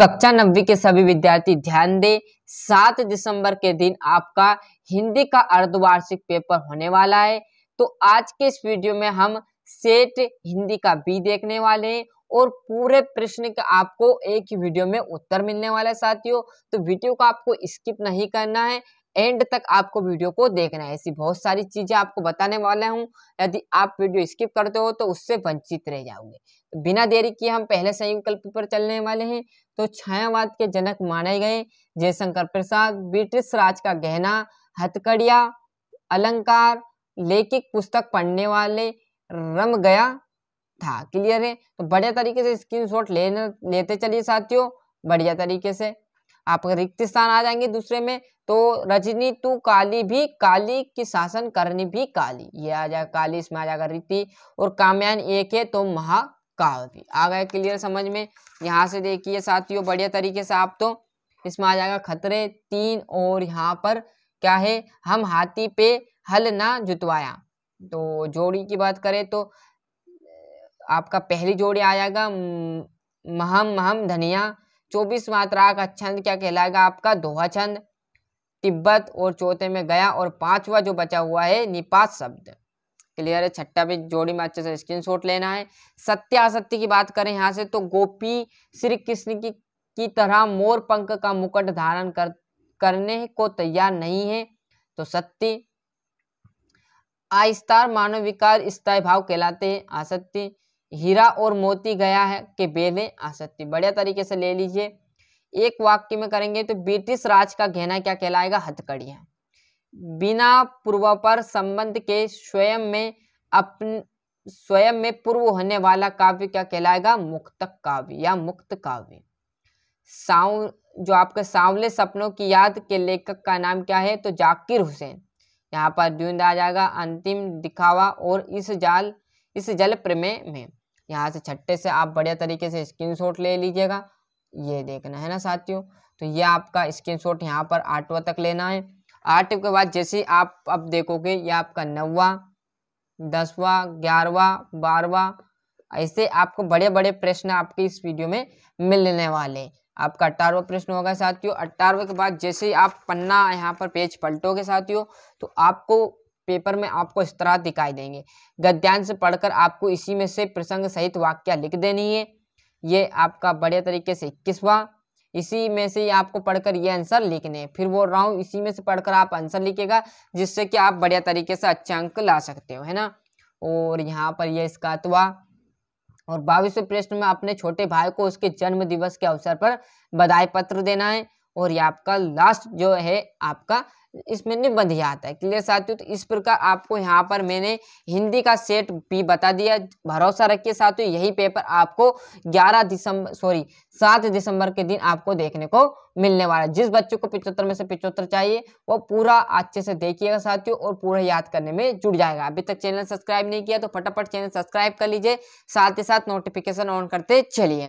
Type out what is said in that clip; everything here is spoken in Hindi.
कक्षा नब्बे के सभी विद्यार्थी ध्यान दें सात दिसंबर के दिन आपका हिंदी का अर्धवार्षिक पेपर होने वाला है तो आज के इस वीडियो में हम सेट हिंदी का बी देखने वाले हैं और पूरे प्रश्न का आपको एक ही वीडियो में उत्तर मिलने वाला है साथियों तो वीडियो को आपको स्किप नहीं करना है एंड तक आपको वीडियो को देखना है ऐसी बहुत सारी चीज़ें आपको बताने वाला हूँ यदि आप वीडियो स्किप करते हो तो उससे वंचित रह जाओगे तो बिना देरी किए हम पहले संकल्प पर चलने वाले हैं तो छायावाद के जनक माने गए जयशंकर प्रसाद ब्रिटिश राज का गहना हथकड़िया अलंकार लेखिक पुस्तक पढ़ने वाले रम गया था क्लियर है तो बढ़िया तरीके से स्क्रीन लेने लेते चलिए साथियों बढ़िया तरीके से आप रिक्त स्थान आ जाएंगे दूसरे में तो रजनी तू काली भी काली की शासन करनी भी काली ये आ जाएगा काली इसमें आ जाएगा रीति और काम्यान एक है तो महाकाव्य आ गया क्लियर समझ में यहाँ से देखिए साथियों बढ़िया तरीके से आप तो इसमें आ जाएगा खतरे तीन और यहाँ पर क्या है हम हाथी पे हल ना जुतवाया तो जोड़ी की बात करें तो आपका पहली जोड़ी आ जाएगा महम महम धनिया चौबीस मात्रा का छंद क्या कहलाएगा आपका दोहा छंद तिब्बत और चौथे में गया और पांचवा जो बचा हुआ है निपात शब्द क्लियर है छठा भी जोड़ी में अच्छे से स्क्रीनशॉट लेना है सत्य असत्य की बात करें यहाँ से तो गोपी श्री कृष्ण की की तरह मोर पंख का मुकुट धारण कर करने को तैयार नहीं है तो सत्य आस्तार मानव विकार स्थायी भाव कहलाते हैं असत्य हीरा और मोती गया है के बेदे आसक्ति बढ़िया तरीके से ले लीजिए एक वाक्य में करेंगे तो ब्रिटिश राज का गहना क्या कहलाएगा हथकड़िया बिना पूर्व पर संबंध के स्वयं में अपन स्वयं में पूर्व होने वाला काव्य क्या कहलाएगा मुक्त काव्य या मुक्त काव्य साव जो आपके सांवले सपनों की याद के लेखक का नाम क्या है तो जाकिर हुसैन यहाँ पर द्वंद आ जाएगा अंतिम दिखावा और इस जाल इस जल प्रमेय में यहाँ से छट्टे से आप बढ़िया तरीके से स्क्रीन ले लीजिएगा ये देखना है ना साथियों तो ये आपका शॉट यहाँ पर आठवा तक लेना है आठवें के बाद जैसे आप अब देखोगे ये आपका नौवा दसवा ग्यारहवा बारवा ऐसे आपको बड़े बड़े प्रश्न आपके इस वीडियो में मिलने वाले आपका अट्ठारहवा प्रश्न होगा साथियों अट्ठारहवें के बाद जैसे आप पन्ना यहाँ पर पेज पलटोगे साथियों तो आपको पेपर में आपको इस तरह दिखाई देंगे गद्यांश पढ़कर आपको इसी में से प्रसंग सहित वाक्य लिख देनी है ये आपका बढ़िया तरीके से इक्कीसवा इसी में से ही आपको पढ़कर ये आंसर लिखने फिर बोल रहा हूँ इसी में से पढ़कर आप आंसर लिखेगा जिससे कि आप बढ़िया तरीके से अच्छे अंक ला सकते हो है ना और यहाँ पर यह इसका इसकातवा और बाईसवें प्रश्न में अपने छोटे भाई को उसके जन्म दिवस के अवसर पर बधाई पत्र देना है और ये आपका लास्ट जो है आपका इसमें निबंध आता है क्लियर साथियों तो इस प्रकार आपको यहाँ पर मैंने हिंदी का सेट भी बता दिया भरोसा रखिए साथियों यही पेपर आपको 11 दिसंबर सॉरी 7 दिसंबर के दिन आपको देखने को मिलने वाला है जिस बच्चों को पिचहत्तर में से पिचहत्तर चाहिए वो पूरा अच्छे से देखिएगा साथियों और पूरा याद करने में जुड़ जाएगा अभी तक चैनल सब्सक्राइब नहीं किया तो फटाफट चैनल सब्सक्राइब कर लीजिए साथ ही साथ नोटिफिकेशन ऑन करते चलिए